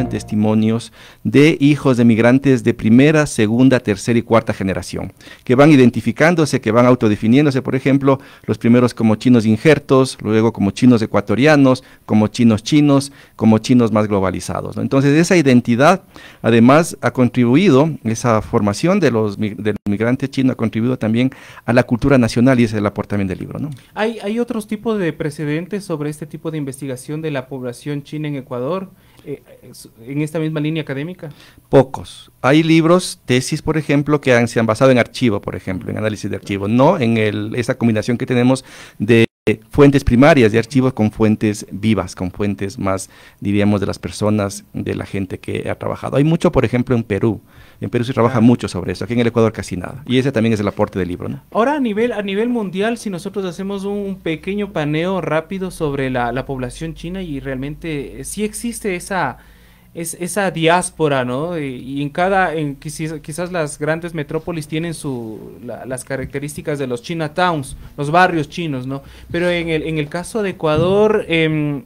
en testimonios de hijos de migrantes de primera, segunda, tercera y cuarta generación, que van identificándose, que van autodefiniéndose, por ejemplo, los primeros como chinos injertos, luego como chinos ecuatorianos, como chinos chinos, como chinos más globalizados. Entonces, esa identidad, además, ha contribuido, esa formación de los, del migrante chino ha contribuido también a la cultura nacional y ese es el aportamiento del libro. ¿no? ¿Hay, ¿Hay otros tipos de precedentes sobre este tipo de investigación de la población china en Ecuador? Eh, en esta misma línea académica? Pocos. Hay libros, tesis, por ejemplo, que se han basado en archivo, por ejemplo, en análisis de archivo, no en esa combinación que tenemos de fuentes primarias de archivos con fuentes vivas, con fuentes más, diríamos, de las personas, de la gente que ha trabajado. Hay mucho, por ejemplo, en Perú. En Perú se trabaja mucho sobre eso, aquí en el Ecuador casi nada. Y ese también es el aporte del libro. ¿no? Ahora a nivel, a nivel mundial, si nosotros hacemos un pequeño paneo rápido sobre la, población china y realmente eh, sí existe esa... esa diáspora, ¿no? Eh, y, en cada, quizás, las grandes metrópolis tienen su, las características de los Chinatowns, los barrios chinos, ¿no? Pero en el, caso de Ecuador, em,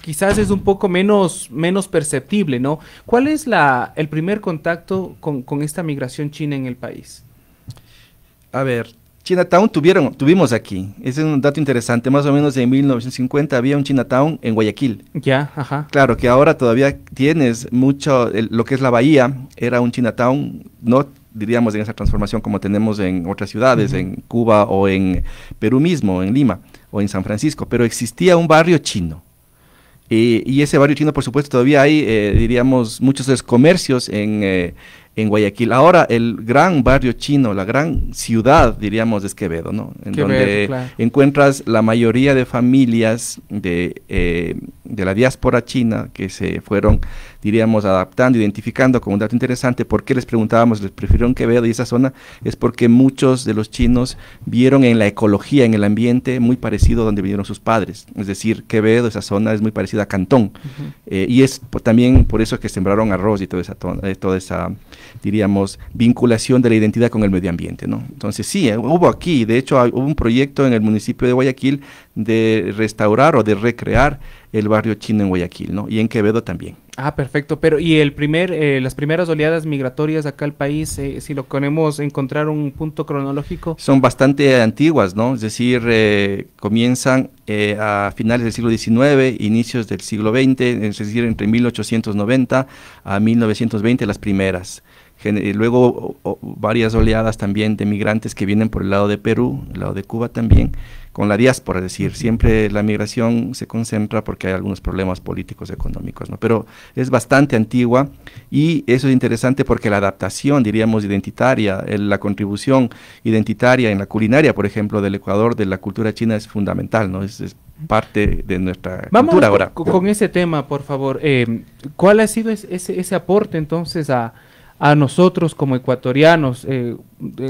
quizás es un poco menos, menos perceptible, ¿no? ¿Cuál es la, el primer contacto con, con esta migración china en el país? A ver, Chinatown tuvieron, tuvimos aquí. Ese es un dato interesante. Más o menos en 1950 había un Chinatown en Guayaquil. Ya, ajá. Claro, que ahora todavía tienes mucho, lo que es la bahía, era un Chinatown, no diríamos en esa transformación como tenemos en otras ciudades, en Cuba o en Perú mismo, en Lima o en San Francisco, pero existía un barrio chino. Y, ese barrio chino, por supuesto, todavía hay, eh, diríamos, muchos comercios en, eh, en, Guayaquil. Ahora, el gran barrio chino, la gran ciudad, diríamos, es Quevedo, ¿no? En donde encuentras la mayoría de familias de, eh, de la diáspora china que se fueron diríamos, adaptando, identificando como un dato interesante, ¿por qué les preguntábamos, les prefirieron Quevedo y esa zona? Es porque muchos de los chinos vieron en la ecología, en el ambiente, muy parecido a donde vinieron sus padres. Es decir, Quevedo, esa zona es muy parecida a Cantón. Eh, y es también por eso que sembraron arroz y toda esa, eh, toda esa, diríamos, vinculación de la identidad con el medio ambiente. ¿no? Entonces, sí, eh, hubo aquí, de hecho, hubo un proyecto en el municipio de Guayaquil de restaurar o de recrear el barrio chino en Guayaquil, ¿no? Y en Quevedo también. Ah, perfecto. Pero y el primer, eh, las primeras oleadas migratorias acá al país, eh, si lo queremos encontrar un punto cronológico, son bastante antiguas, ¿no? Es decir, eh, comienzan a finales del siglo XIX, inicios del siglo XX, es decir, entre 1890 a 1920 las primeras. Luego varias oleadas también de migrantes que vienen por el lado de Perú, el lado de Cuba también, con la diáspora, es decir, siempre la migración se concentra porque hay algunos problemas políticos, económicos, ¿no? Pero es bastante antigua y eso es interesante porque la adaptación, diríamos, identitaria, la contribución identitaria en la culinaria, por ejemplo, del Ecuador, de la cultura china es fundamental, ¿no? Es, parte de nuestra cultura ahora. Con, ese tema, por favor. Eh, ¿Cuál ha sido ese, ese aporte entonces a a nosotros como ecuatorianos. Eh,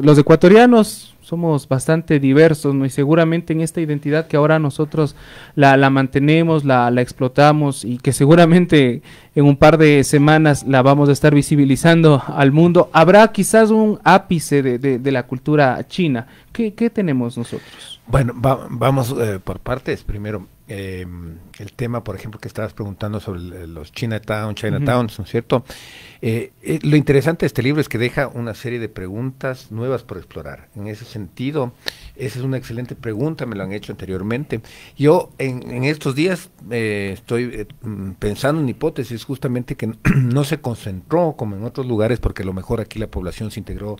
los ecuatorianos somos bastante diversos ¿no? y seguramente en esta identidad que ahora nosotros la, mantenemos, la, explotamos y que seguramente en un par de semanas la vamos a estar visibilizando al mundo, habrá quizás un ápice de, la cultura china. ¿Qué, tenemos nosotros? Bueno, vamos eh, por partes. Primero, em, el tema, por ejemplo, que estabas preguntando sobre los Chinatown, Chinatowns, ¿no es cierto? Eh, eh, lo interesante de este libro es que deja una serie de preguntas nuevas por explorar. En ese sentido, sentido? Esa es una excelente pregunta, me lo han hecho anteriormente. Yo en, estos días eh, estoy eh, mm, pensando en hipótesis justamente que no se concentró como en otros lugares, porque a lo mejor aquí la población se integró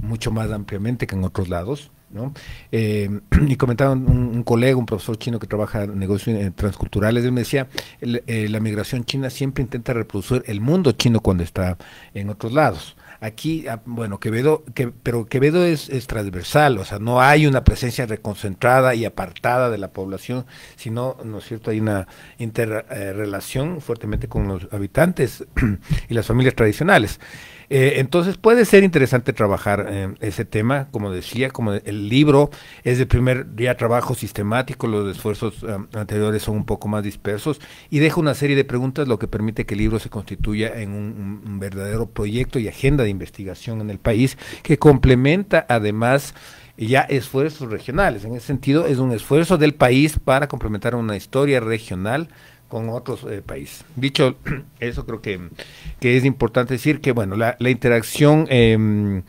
mucho más ampliamente que en otros lados. ¿no? Eh, y comentaba un, colega, un profesor chino que trabaja en negocios transculturales, él me decía, la migración china siempre intenta reproducir el mundo chino cuando está en otros lados. Aquí, ah, bueno, Quevedo, que, pero Quevedo es, es, transversal, o sea, no hay una presencia reconcentrada y apartada de la población, sino, ¿no es cierto?, hay una interrelación fuertemente con los habitantes y las familias tradicionales. Eh, entonces puede ser interesante trabajar eh, ese tema, como decía, como el libro es de primer día trabajo sistemático, los esfuerzos anteriores son un poco más dispersos y deja una serie de preguntas, lo que permite que el libro se constituya en un verdadero proyecto y agenda de investigación en el país que complementa además ya esfuerzos regionales. En ese sentido, es un esfuerzo del país para complementar una historia regional con otros eh, países. Dicho eso, creo que, que, es importante decir que, bueno, la, interacción em,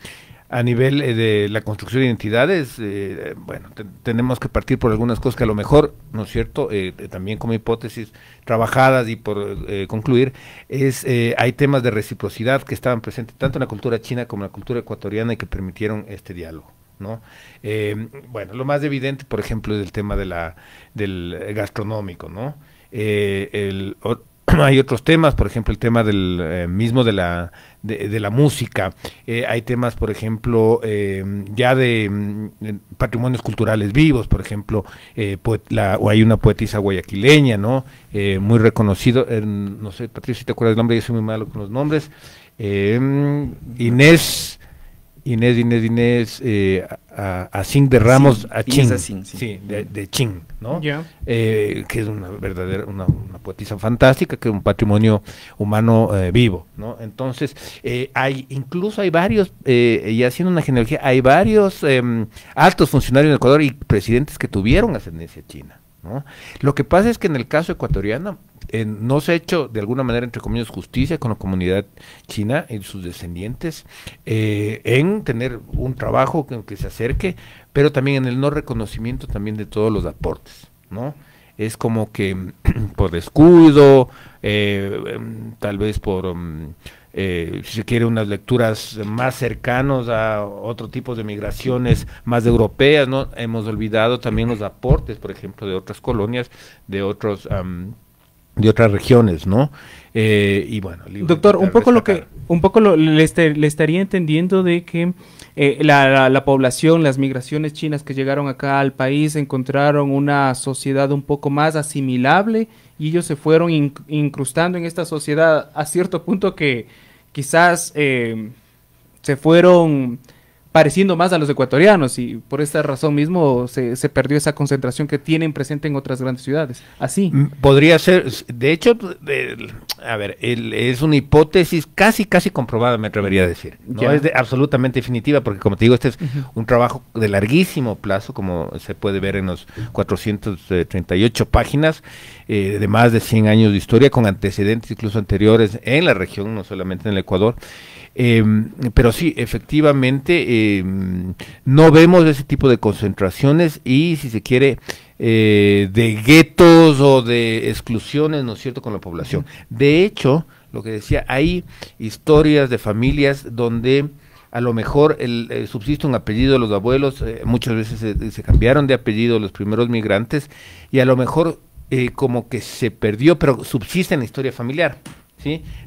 a nivel eh, de la construcción de identidades, eh, bueno, tenemos que partir por algunas cosas que a lo mejor, ¿no es cierto?, también como hipótesis trabajadas y por concluir, es hay temas de reciprocidad que estaban presentes tanto en la cultura china como en la cultura ecuatoriana y que permitieron este diálogo. ¿no? bueno, lo más evidente, por ejemplo, es el tema de la, del gastronómico, ¿no? Eh, el, hay otros temas, por ejemplo, el tema del eh, mismo de la, de, la música. Eh, hay temas, por ejemplo, eh, ya de, mm, patrimonios culturales vivos, por ejemplo, o hay una poetisa guayaquileña, ¿no? muy reconocido, no sé, Patricio, si te acuerdas el nombre, yo soy muy malo con los nombres. Mm, Inés Inés, Inés, Inés, eh, a, a de Ramos, a Ching. sí. de, Ching, ¿no? Eh, que es una verdadera, una, poetisa fantástica, que es un patrimonio humano eh, vivo, ¿no? Entonces, eh, hay, incluso hay varios, y haciendo una genealogía, hay varios em, altos funcionarios en Ecuador y presidentes que tuvieron ascendencia china, ¿no? Lo que pasa es que en el caso ecuatoriano, no se ha hecho de alguna manera, entre comillas, justicia con la comunidad china y sus descendientes eh, en tener un trabajo que, se acerque, pero también en el no reconocimiento también de todos los aportes, ¿no? Es como que por descuido, eh, em, tal vez por... Em, eh, si se quiere, unas lecturas más cercanas a otro tipo de migraciones más europeas, ¿no? Hemos olvidado también los aportes, por ejemplo, de otras colonias, de otros de otras regiones, ¿no? Eh, y bueno, doctor, un poco lo que, un poco le, estaría entendiendo de que eh, la, población, las migraciones chinas que llegaron acá al país encontraron una sociedad un poco más asimilable y ellos se fueron incrustando en esta sociedad a cierto punto que quizás eh, se fueron pareciendo más a los ecuatorianos y por esta razón mismo se, perdió esa concentración que tienen presente en otras grandes ciudades. Así. Mm, podría ser, de hecho, a ver, es una hipótesis casi, casi comprobada, me atrevería a decir. No es de, absolutamente definitiva, porque como te digo, este es un trabajo de larguísimo plazo, como se puede ver en los 438 páginas, eh, de más de 100 años de historia, con antecedentes incluso anteriores en la región, no solamente en el Ecuador. Eh, pero sí, efectivamente, em, no vemos ese tipo de concentraciones y, si se quiere, eh, de guetos o de exclusiones, ¿no es cierto?, con la población. De hecho, lo que decía, hay historias de familias donde a lo mejor el, eh, subsiste un apellido de los abuelos, eh, muchas veces se, cambiaron de apellido los primeros migrantes y a lo mejor como que se perdió, pero subsiste en la historia familiar.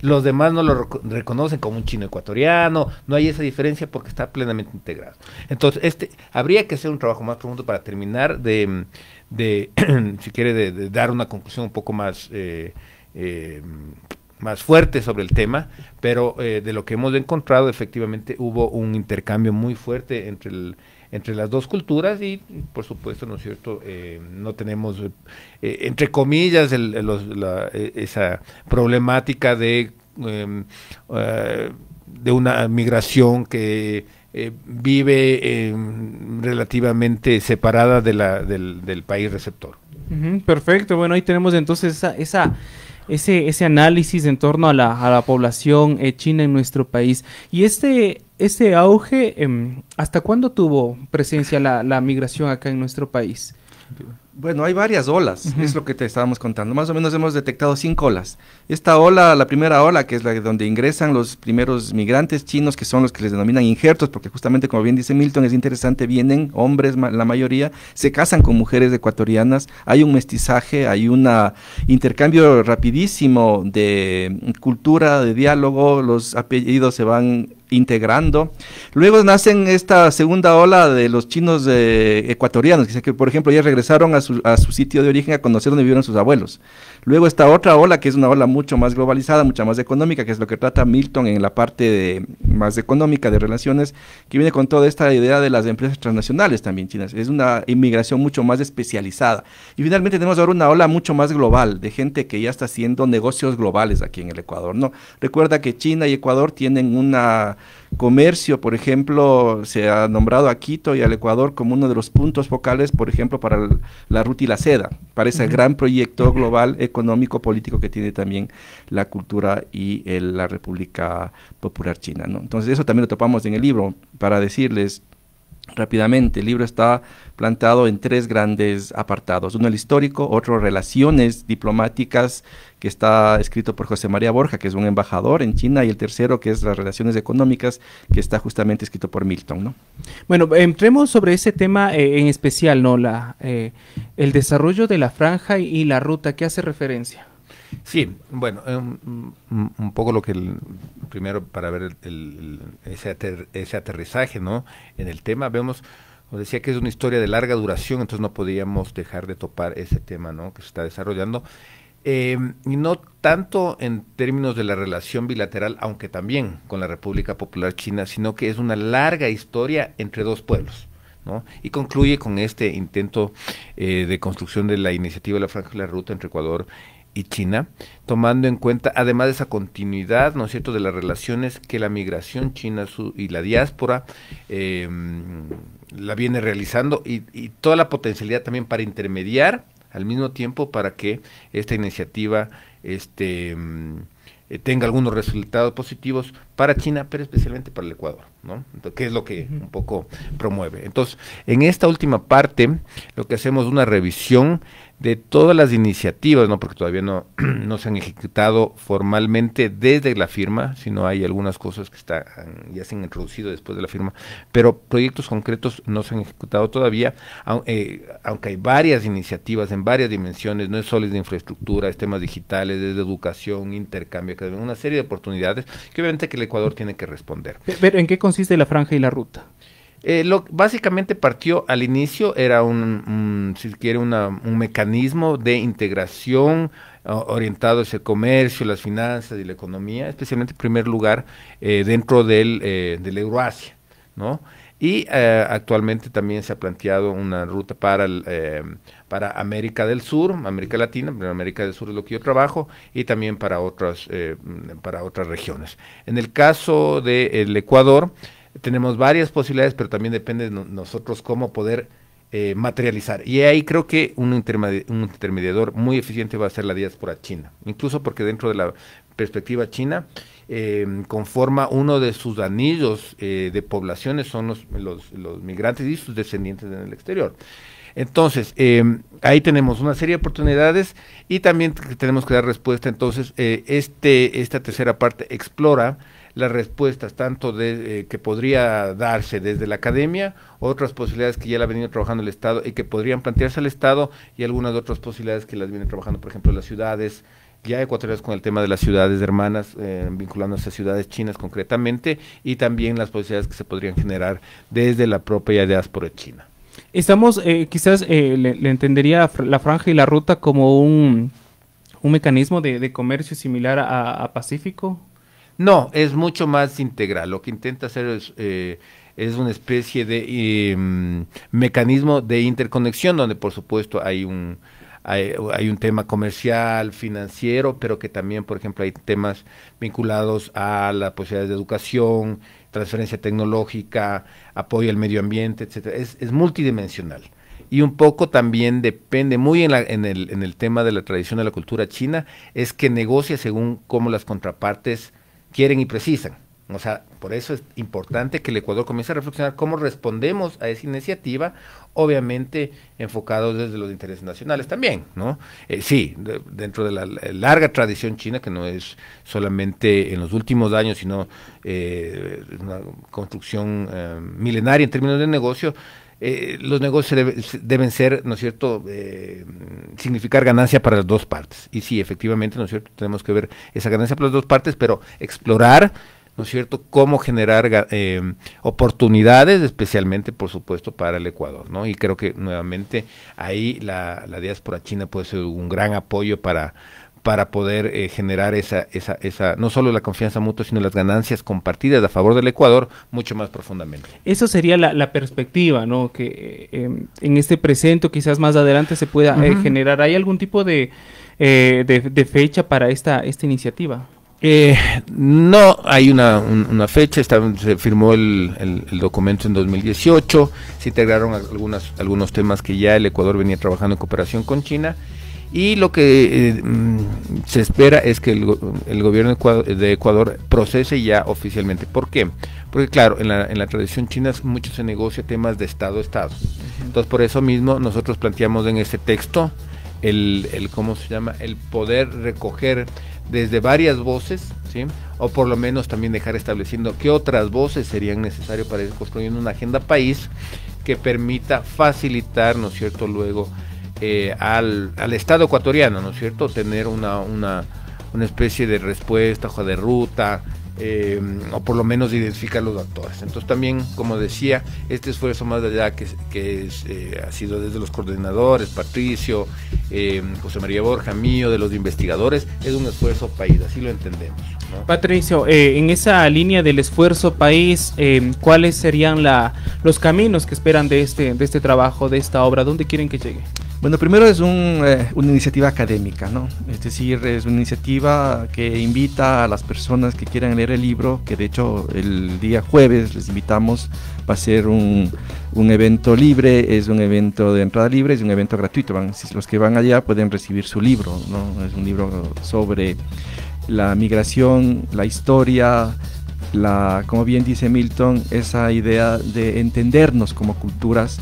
Los demás no lo reconocen como un chino ecuatoriano, no hay esa diferencia porque está plenamente integrado. Entonces, este, habría que hacer un trabajo más profundo para terminar de, si quiere, de, dar una conclusión un poco más... Eh, eh, más fuerte sobre el tema, pero eh, de lo que hemos encontrado efectivamente hubo un intercambio muy fuerte entre el, entre las dos culturas y por supuesto, ¿no es cierto?, eh, no tenemos, eh, eh, entre comillas, e, esa problemática de, em, de una migración que vive em, relativamente separada de la, del, país receptor. perfecto, bueno, ahí tenemos entonces esa... esa ese, ese análisis en torno a la, a la población eh, china en nuestro país. Y este, este auge, em, ¿hasta cuándo tuvo presencia la, la migración acá en nuestro país? Bueno, hay varias olas, es lo que te estábamos contando. Más o menos hemos detectado cinco olas. Esta ola, la primera ola, que es la donde ingresan los primeros migrantes chinos, que son los que les denominan injertos, porque justamente, como bien dice Milton, es interesante, vienen hombres, la mayoría, se casan con mujeres ecuatorianas, hay un mestizaje, hay un intercambio rapidísimo de cultura, de diálogo, los apellidos se van integrando. Luego nacen esta segunda ola de los chinos eh, ecuatorianos, que, por ejemplo ya regresaron a su, sitio de origen a conocer donde vivieron sus abuelos. Luego esta otra ola, que es una ola mucho más globalizada, mucho más económica, que es lo que trata Milton en la parte más económica de relaciones, que viene con toda esta idea de las empresas transnacionales también chinas. Es una inmigración mucho más especializada. Y finalmente tenemos ahora una ola mucho más global de gente que ya está haciendo negocios globales aquí en el Ecuador. ¿no? Recuerda que China y Ecuador tienen una comercio, por ejemplo, se ha nombrado a Quito y al Ecuador como uno de los puntos focales, por ejemplo, para la ruta y la seda, para ese gran proyecto global económico, político que tiene también la cultura y la República Popular China. ¿no? Entonces eso también lo topamos en el libro, para decirles rápidamente, el libro está plantado en tres grandes apartados, uno el histórico, otro relaciones diplomáticas que está escrito por José María Borja, que es un embajador en China, y el tercero, que es las relaciones económicas, que está justamente escrito por Milton. ¿no? Bueno, entremos sobre ese tema eh, en especial, ¿no? La, eh, el desarrollo de la franja y, la ruta, ¿qué hace referencia? Sí, bueno, em, mm, mm, un, poco lo que primero para ver el, ese, ese, aterrizaje, ¿no? En el tema vemos, como decía que es una historia de larga duración, entonces no podíamos dejar de topar ese tema, ¿no? Que se está desarrollando eh, y no tanto en términos de la relación bilateral, aunque también con la República Popular China, sino que es una larga historia entre dos pueblos. ¿no? Y concluye con este intento eh, de construcción de la iniciativa de la Franja de la Ruta entre Ecuador y China, tomando en cuenta además de esa continuidad, ¿no es cierto?, de las relaciones que la migración china y la diáspora eh, la viene realizando y, y toda la potencialidad también para intermediar al mismo tiempo para que esta iniciativa este, mm, eh, tenga algunos resultados positivos para China, pero especialmente para el Ecuador, ¿no? que es lo que un poco promueve. Entonces, en esta última parte, lo que hacemos es una revisión de todas las iniciativas, ¿no? porque todavía no, no se han ejecutado formalmente desde la firma, sino hay algunas cosas que están, ya se han introducido después de la firma, pero proyectos concretos no se han ejecutado todavía, eh, aunque, hay varias iniciativas en varias dimensiones, no es solo de infraestructura, es temas digitales, es de educación, intercambio, que una serie de oportunidades que obviamente que el Ecuador tiene que responder. Pero ¿en qué consiste la franja y la ruta? Eh, básicamente partió al inicio, era un, si quiere, un mecanismo de integración orientado hacia el comercio, las finanzas y la economía, especialmente en primer lugar eh, dentro del, eh, Euroasia, Y actualmente también se ha planteado una ruta para, para América del Sur, América Latina, América del Sur es lo que yo trabajo, y también para otras, para otras regiones. En el caso del Ecuador, tenemos varias posibilidades, pero también depende de nosotros cómo poder eh, materializar. Y ahí creo que un, un, intermediador muy eficiente va a ser la diáspora china, incluso porque dentro de la perspectiva china em, conforma uno de sus anillos eh, de poblaciones, son los, los, migrantes y sus descendientes en el exterior. Entonces, em, ahí tenemos una serie de oportunidades y también tenemos que dar respuesta. Entonces, eh, este, esta tercera parte explora las respuestas tanto de, eh, que podría darse desde la academia, otras posibilidades que ya la venía venido trabajando el Estado y que podrían plantearse al Estado y algunas otras posibilidades que las vienen trabajando, por ejemplo, las ciudades, ya ecuatorianas con el tema de las ciudades hermanas, eh, vinculándose a ciudades chinas concretamente, y también las posibilidades que se podrían generar desde la propia diáspora china. Estamos, eh, quizás le, entendería la franja y la ruta como un, mecanismo de, comercio similar a Pacífico, no, es mucho más integral. Lo que intenta hacer es, eh, es una especie de em, mecanismo de interconexión donde por supuesto hay un, hay, un tema comercial, financiero, pero que también, por ejemplo, hay temas vinculados a las posibilidades de educación, transferencia tecnológica, apoyo al medio ambiente, etcétera. Es, es multidimensional. Y un poco también depende, muy en, la, en, el, en el tema de la tradición de la cultura china, es que negocia según cómo las contrapartes quieren y precisan. O sea, por eso es importante que el Ecuador comience a reflexionar cómo respondemos a esa iniciativa, obviamente enfocado desde los intereses nacionales también, ¿no? Eh, sí, dentro de la, larga tradición china, que no es solamente en los últimos años, sino eh, una construcción eh, milenaria en términos de negocio, eh, los negocios deben ser, ¿no es cierto?, eh, significar ganancia para las dos partes. Y sí, efectivamente, ¿no es cierto?, tenemos que ver esa ganancia para las dos partes, pero explorar, ¿no es cierto?, cómo generar eh, oportunidades, especialmente, por supuesto, para el Ecuador, ¿no? Y creo que nuevamente ahí la, la diáspora china puede ser un gran apoyo para para poder eh, generar esa, esa, esa, no solo la confianza mutua, sino las ganancias compartidas a favor del Ecuador mucho más profundamente. Eso sería la, perspectiva, ¿no? Que eh, em, en este presente, quizás más adelante, se pueda eh, generar. ¿Hay algún tipo de, fecha para esta, esta iniciativa? no, hay una, fecha, está, se firmó el, el, el, documento en 2018, se integraron algunas, algunos temas que ya el Ecuador venía trabajando en cooperación con China y lo que eh, mm, se espera es que el, gobierno de Ecuador procese ya oficialmente. ¿Por qué? Porque claro, en la, tradición china mucho se negocia temas de Estado Estado. Entonces por eso mismo nosotros planteamos en este texto el, ¿cómo se llama? El poder recoger desde varias voces, ¿sí? O por lo menos también dejar estableciendo qué otras voces serían necesarias para ir construyendo una agenda país que permita facilitar, ¿no es cierto?, luego eh, al, Estado ecuatoriano, ¿no es cierto? Tener una, una, una especie de respuesta, hoja de ruta, eh, o por lo menos identificar los actores. Entonces también, como decía, este esfuerzo más allá que, que eh, ha sido desde los coordinadores, Patricio, José María Borja, mío, de los investigadores, es un esfuerzo país, así lo entendemos. Patricio, en esa línea del esfuerzo país, ¿cuáles serían la, los caminos que esperan de este, de este trabajo, de esta obra? ¿Dónde quieren que llegue? Bueno, primero es eh, una iniciativa académica, ¿no? Es decir, es una iniciativa que invita a las personas que quieran leer el libro, que de hecho el día jueves les invitamos, va a ser un, evento libre, es un evento de entrada libre, es un evento gratuito. los que van allá pueden recibir su libro, ¿no? Es un libro sobre la migración, la historia, la, como bien dice Milton, esa idea de entendernos como culturas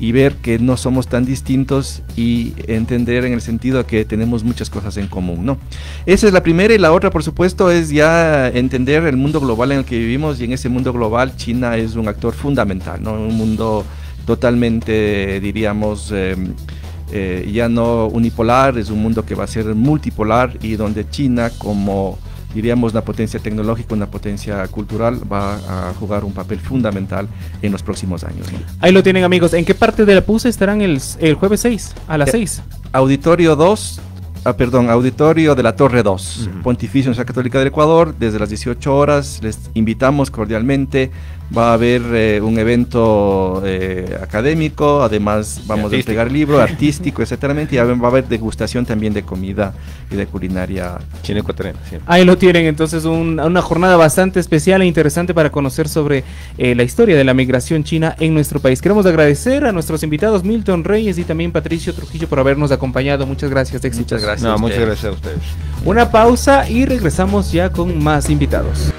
y ver que no somos tan distintos y entender en el sentido de que tenemos muchas cosas en común, ¿no? Esa es la primera y la otra, por supuesto, es ya entender el mundo global en el que vivimos y en ese mundo global China es un actor fundamental, ¿no? Un mundo totalmente, diríamos, em, eh, ya no unipolar, es un mundo que va a ser multipolar y donde China como diríamos, la potencia tecnológica, una potencia cultural va a jugar un papel fundamental en los próximos años. Ahí lo tienen amigos. ¿En qué parte de la puse estarán el, jueves 6 a las 6? Eh, auditorio 2, Ah, perdón, auditorio de la Torre 2, Pontificia Universidad Católica del Ecuador, desde las 18 horas. Les invitamos cordialmente va a haber eh, un evento eh, académico, además vamos a entregar libro artístico, exactamente, y va a haber degustación también de comida y de culinaria chino ecuatoriana. Ahí lo tienen, entonces una jornada bastante especial e interesante para conocer sobre eh, la historia de la migración china en nuestro país. Queremos agradecer a nuestros invitados Milton Reyes y también Patricio Trujillo por habernos acompañado. Muchas gracias, éxitos. Muchas gracias. muchas gracias a ustedes. Una pausa y regresamos ya con más invitados.